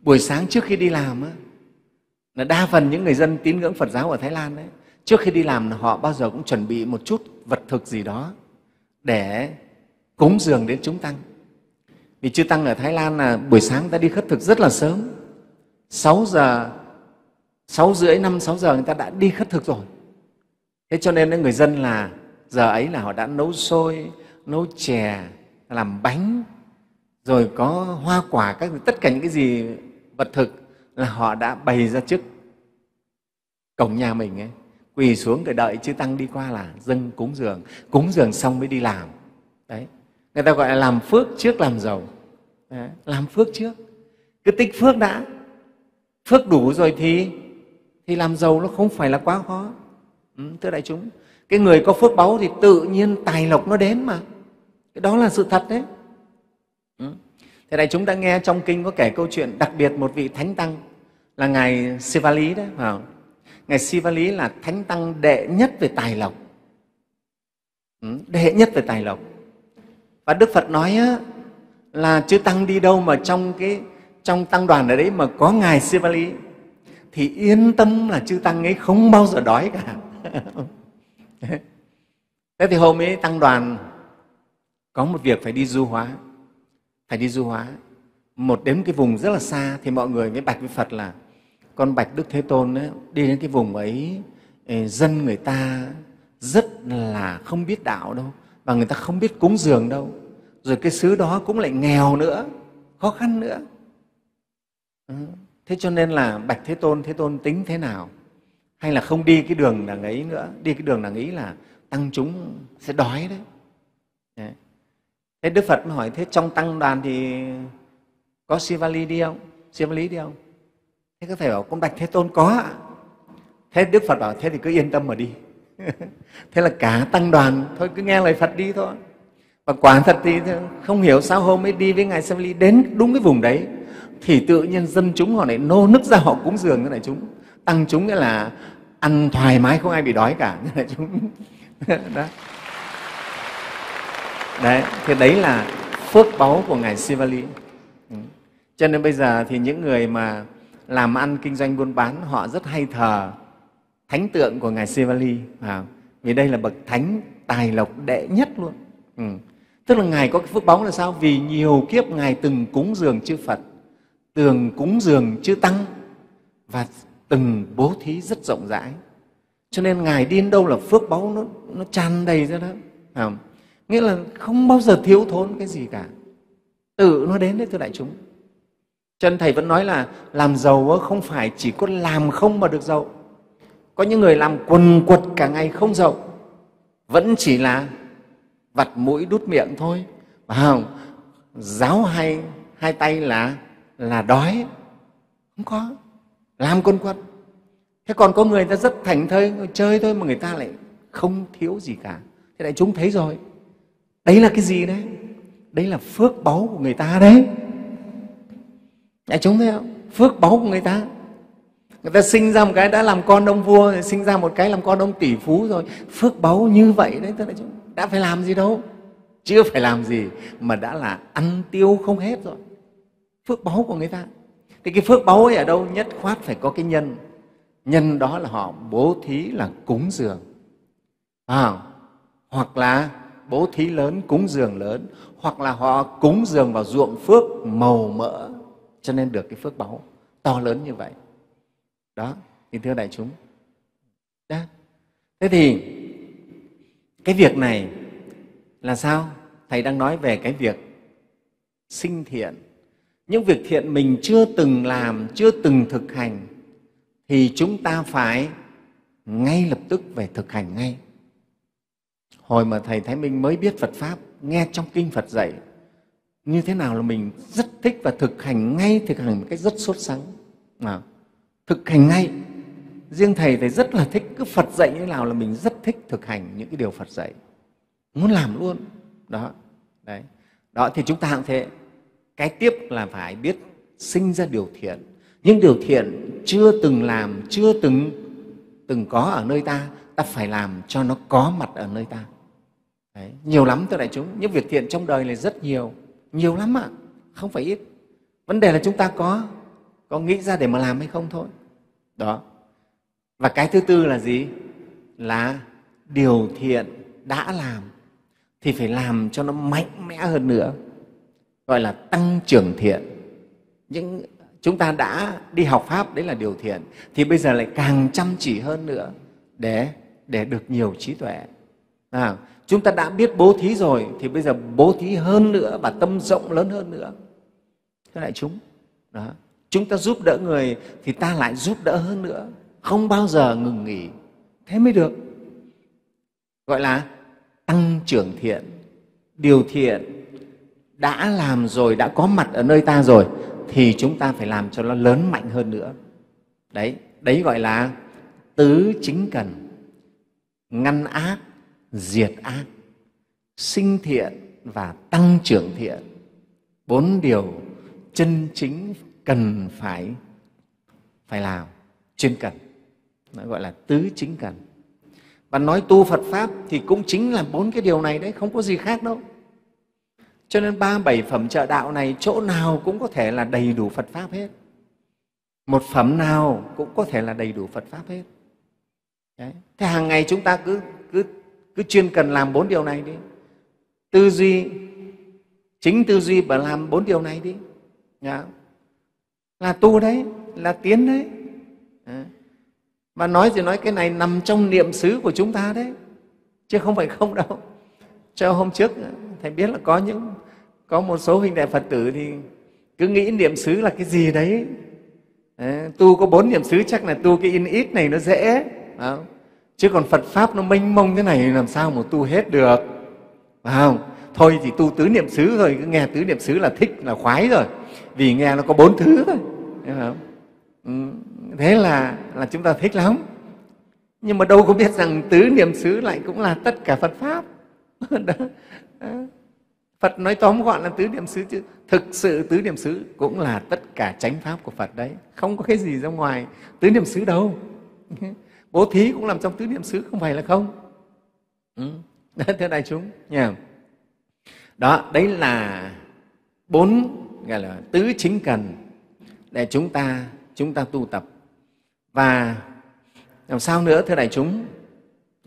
buổi sáng trước khi đi làm á, là đa phần những người dân tín ngưỡng phật giáo ở thái lan đấy trước khi đi làm họ bao giờ cũng chuẩn bị một chút vật thực gì đó để cúng dường đến chúng tăng vì chư tăng ở thái lan là buổi sáng ta đi khất thực rất là sớm 6 giờ, 6 rưỡi, 5, 6 giờ người ta đã đi khất thực rồi. Thế cho nên người dân là giờ ấy là họ đã nấu xôi, nấu chè, làm bánh, rồi có hoa quả, các tất cả những cái gì vật thực là họ đã bày ra trước cổng nhà mình ấy, quỳ xuống để đợi chư tăng đi qua là dâng cúng dường, cúng dường xong mới đi làm. Đấy. Người ta gọi là làm phước trước làm giàu, Đấy. làm phước trước, cứ tích phước đã, phước đủ rồi thì thì làm giàu nó không phải là quá khó ừ, thưa đại chúng cái người có phước báu thì tự nhiên tài lộc nó đến mà cái đó là sự thật đấy ừ. thế đại chúng đã nghe trong kinh có kể câu chuyện đặc biệt một vị thánh tăng là ngài Sivali đấy phải không? ngài Sivali là thánh tăng đệ nhất về tài lộc ừ, đệ nhất về tài lộc và đức phật nói á, là chư tăng đi đâu mà trong cái trong tăng đoàn ở đấy mà có ngài Sivali thì yên tâm là chư tăng ấy không bao giờ đói cả thế thì hôm ấy tăng đoàn có một việc phải đi du hóa phải đi du hóa một đến cái vùng rất là xa thì mọi người mới bạch với phật là con bạch đức thế tôn ấy, đi đến cái vùng ấy dân người ta rất là không biết đạo đâu và người ta không biết cúng dường đâu rồi cái xứ đó cũng lại nghèo nữa khó khăn nữa thế cho nên là bạch thế tôn thế tôn tính thế nào hay là không đi cái đường đằng ấy nữa đi cái đường đằng ấy là tăng chúng sẽ đói đấy. thế đức phật mới hỏi thế trong tăng đoàn thì có sivali đi không sivali đi không thế có thể bảo con bạch thế tôn có ạ thế đức phật bảo thế thì cứ yên tâm mà đi thế là cả tăng đoàn thôi cứ nghe lời phật đi thôi và quả thật thì không hiểu sao hôm ấy đi với ngài sivali đến đúng cái vùng đấy thì tự nhiên dân chúng họ lại nô nức ra họ cúng dường như này chúng tăng chúng nghĩa là ăn thoải mái không ai bị đói cả như này chúng đó đấy thì đấy là phước báu của ngài Sivali ừ. cho nên bây giờ thì những người mà làm ăn kinh doanh buôn bán họ rất hay thờ thánh tượng của ngài Sivali à, vì đây là bậc thánh tài lộc đệ nhất luôn ừ. tức là ngài có cái phước báu là sao vì nhiều kiếp ngài từng cúng dường chư Phật tường cúng dường chư tăng và từng bố thí rất rộng rãi cho nên ngài đi đâu là phước báu nó nó tràn đầy ra đó không? nghĩa là không bao giờ thiếu thốn cái gì cả tự nó đến đấy thưa đại chúng chân thầy vẫn nói là làm giàu không phải chỉ có làm không mà được giàu có những người làm quần quật cả ngày không giàu vẫn chỉ là vặt mũi đút miệng thôi phải không giáo hay hai tay là là đói không có làm quân quân thế còn có người ta rất thảnh thơi chơi thôi mà người ta lại không thiếu gì cả thế đại chúng thấy rồi đấy là cái gì đấy đấy là phước báu của người ta đấy đại chúng thấy không phước báu của người ta người ta sinh ra một cái đã làm con ông vua sinh ra một cái làm con ông tỷ phú rồi phước báu như vậy đấy tức là chúng đã phải làm gì đâu chưa phải làm gì mà đã là ăn tiêu không hết rồi phước báu của người ta thì cái phước báu ấy ở đâu nhất khoát phải có cái nhân nhân đó là họ bố thí là cúng dường à, hoặc là bố thí lớn cúng dường lớn hoặc là họ cúng dường vào ruộng phước màu mỡ cho nên được cái phước báu to lớn như vậy đó thì thưa đại chúng đó. thế thì cái việc này là sao thầy đang nói về cái việc sinh thiện những việc thiện mình chưa từng làm chưa từng thực hành thì chúng ta phải ngay lập tức về thực hành ngay hồi mà thầy thái minh mới biết phật pháp nghe trong kinh phật dạy như thế nào là mình rất thích và thực hành ngay thực hành một cách rất sốt sắng à, thực hành ngay riêng thầy thầy rất là thích cứ phật dạy như nào là mình rất thích thực hành những cái điều phật dạy muốn làm luôn đó đấy đó thì chúng ta cũng thế cái tiếp là phải biết sinh ra điều thiện nhưng điều thiện chưa từng làm chưa từng từng có ở nơi ta ta phải làm cho nó có mặt ở nơi ta Đấy, nhiều lắm thưa đại chúng những việc thiện trong đời này rất nhiều nhiều lắm ạ à, không phải ít vấn đề là chúng ta có có nghĩ ra để mà làm hay không thôi đó và cái thứ tư là gì là điều thiện đã làm thì phải làm cho nó mạnh mẽ hơn nữa gọi là tăng trưởng thiện những chúng ta đã đi học pháp đấy là điều thiện thì bây giờ lại càng chăm chỉ hơn nữa để để được nhiều trí tuệ à, chúng ta đã biết bố thí rồi thì bây giờ bố thí hơn nữa và tâm rộng lớn hơn nữa các đại chúng đó chúng ta giúp đỡ người thì ta lại giúp đỡ hơn nữa không bao giờ ngừng nghỉ thế mới được gọi là tăng trưởng thiện điều thiện đã làm rồi đã có mặt ở nơi ta rồi thì chúng ta phải làm cho nó lớn mạnh hơn nữa đấy đấy gọi là tứ chính cần ngăn ác diệt ác sinh thiện và tăng trưởng thiện bốn điều chân chính cần phải phải làm chuyên cần nó gọi là tứ chính cần và nói tu phật pháp thì cũng chính là bốn cái điều này đấy không có gì khác đâu cho nên ba bảy phẩm trợ đạo này chỗ nào cũng có thể là đầy đủ Phật Pháp hết. Một phẩm nào cũng có thể là đầy đủ Phật Pháp hết. Đấy. Thế hàng ngày chúng ta cứ, cứ, cứ chuyên cần làm bốn điều này đi. Tư duy, chính tư duy và làm bốn điều này đi. Nhá. Là tu đấy, là tiến đấy. đấy. Mà nói thì nói cái này nằm trong niệm xứ của chúng ta đấy, chứ không phải không đâu. Cho hôm trước Thầy biết là có những có một số huynh đệ phật tử thì cứ nghĩ niệm xứ là cái gì đấy ờ, tu có bốn niệm xứ chắc là tu cái in ít này nó dễ không? chứ còn phật pháp nó mênh mông thế này làm sao mà tu hết được à thôi thì tu tứ niệm xứ rồi cứ nghe tứ niệm xứ là thích là khoái rồi vì nghe nó có bốn thứ thôi phải ừ, thế là là chúng ta thích lắm nhưng mà đâu có biết rằng tứ niệm xứ lại cũng là tất cả phật pháp đó. đó. Ờ. Phật nói tóm gọn là tứ niệm xứ chứ thực sự tứ niệm xứ cũng là tất cả chánh pháp của Phật đấy, không có cái gì ra ngoài tứ niệm xứ đâu. Bố thí cũng làm trong tứ niệm xứ không phải là không. Ừ. Thưa đại chúng nha. Đó, đấy là bốn gọi là tứ chính cần để chúng ta chúng ta tu tập. Và làm sao nữa thưa đại chúng?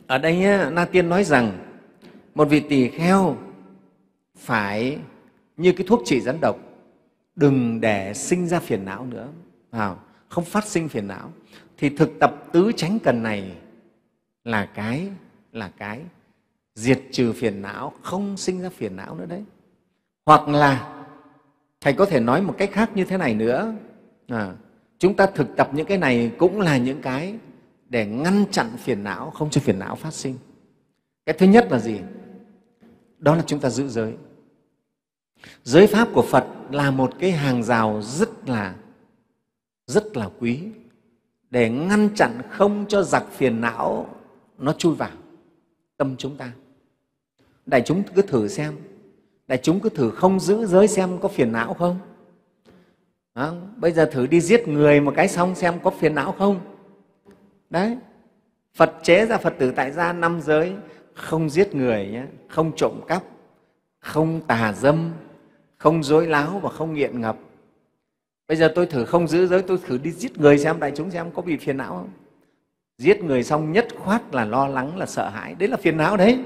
Ở đây Na Tiên nói rằng một vị tỳ kheo phải như cái thuốc trị rắn độc đừng để sinh ra phiền não nữa không phát sinh phiền não thì thực tập tứ tránh cần này là cái là cái diệt trừ phiền não không sinh ra phiền não nữa đấy hoặc là thầy có thể nói một cách khác như thế này nữa à, chúng ta thực tập những cái này cũng là những cái để ngăn chặn phiền não không cho phiền não phát sinh cái thứ nhất là gì đó là chúng ta giữ giới giới pháp của phật là một cái hàng rào rất là rất là quý để ngăn chặn không cho giặc phiền não nó chui vào tâm chúng ta đại chúng cứ thử xem đại chúng cứ thử không giữ giới xem có phiền não không đó. bây giờ thử đi giết người một cái xong xem có phiền não không đấy phật chế ra phật tử tại gia năm giới không giết người nhé, không trộm cắp, không tà dâm, không dối láo và không nghiện ngập. Bây giờ tôi thử không giữ giới, tôi thử đi giết người xem đại chúng xem có bị phiền não không? Giết người xong nhất khoát là lo lắng, là sợ hãi. Đấy là phiền não đấy,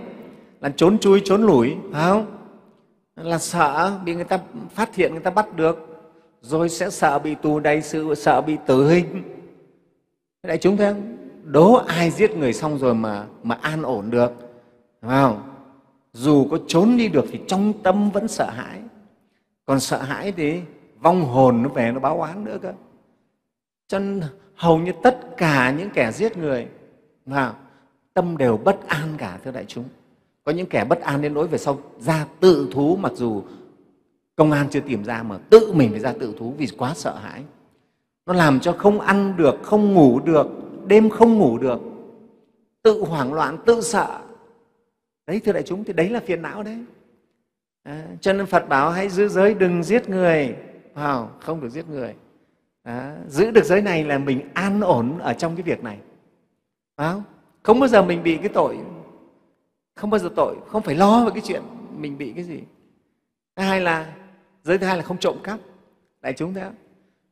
là trốn chui, trốn lủi, phải không? Là sợ bị người ta phát hiện, người ta bắt được, rồi sẽ sợ bị tù đầy sự, sợ bị tử hình. Đại chúng thấy không? Đố ai giết người xong rồi mà, mà an ổn được, không? dù có trốn đi được thì trong tâm vẫn sợ hãi còn sợ hãi thì vong hồn nó về nó báo oán nữa cơ cho nên hầu như tất cả những kẻ giết người mà tâm đều bất an cả thưa đại chúng có những kẻ bất an đến nỗi về sau ra tự thú mặc dù công an chưa tìm ra mà tự mình phải ra tự thú vì quá sợ hãi nó làm cho không ăn được không ngủ được đêm không ngủ được tự hoảng loạn tự sợ đấy thưa đại chúng thì đấy là phiền não đấy à, cho nên phật bảo hãy giữ giới đừng giết người wow, không được giết người à, giữ được giới này là mình an ổn ở trong cái việc này à, không bao giờ mình bị cái tội không bao giờ tội không phải lo về cái chuyện mình bị cái gì thứ hai là giới thứ hai là không trộm cắp đại chúng thế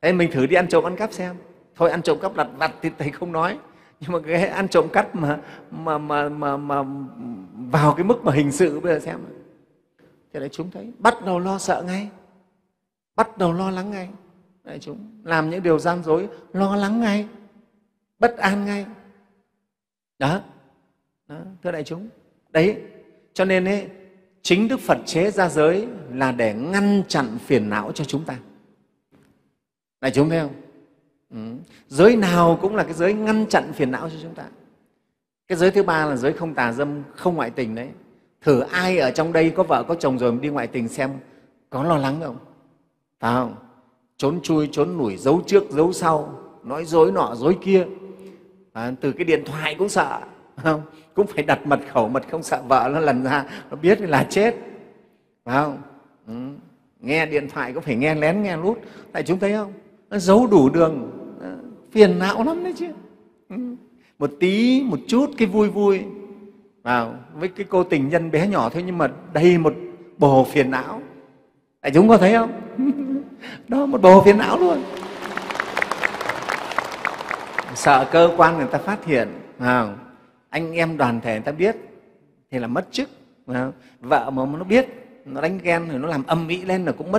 thế mình thử đi ăn trộm ăn cắp xem thôi ăn trộm cắp lặt vặt thì thầy không nói nhưng mà cái ăn trộm cắp mà mà mà mà, mà vào cái mức mà hình sự bây giờ xem thì đại chúng thấy bắt đầu lo sợ ngay bắt đầu lo lắng ngay đại chúng làm những điều gian dối lo lắng ngay bất an ngay đó, đó thưa đại chúng đấy cho nên ấy, chính đức phật chế ra giới là để ngăn chặn phiền não cho chúng ta đại chúng thấy không Ừ. Giới nào cũng là cái giới ngăn chặn phiền não cho chúng ta. Cái giới thứ ba là giới không tà dâm, không ngoại tình đấy. Thử ai ở trong đây có vợ, có chồng rồi mà đi ngoại tình xem có lo lắng không? Phải không? Trốn chui, trốn nủi, giấu trước, giấu sau, nói dối nọ, dối kia. À, từ cái điện thoại cũng sợ, không? cũng phải đặt mật khẩu, mật không sợ vợ nó lần ra, nó biết là chết. Phải không? Ừ. Nghe điện thoại cũng phải nghe lén, nghe lút. Tại chúng thấy không? Nó giấu đủ đường, phiền não lắm đấy chứ ừ. một tí một chút cái vui vui vào với cái cô tình nhân bé nhỏ thôi nhưng mà đầy một bồ phiền não đại chúng có thấy không đó một bồ phiền não luôn sợ cơ quan người ta phát hiện không? anh em đoàn thể người ta biết thì là mất chức không? vợ mà nó biết nó đánh ghen rồi nó làm âm mỹ lên là cũng mất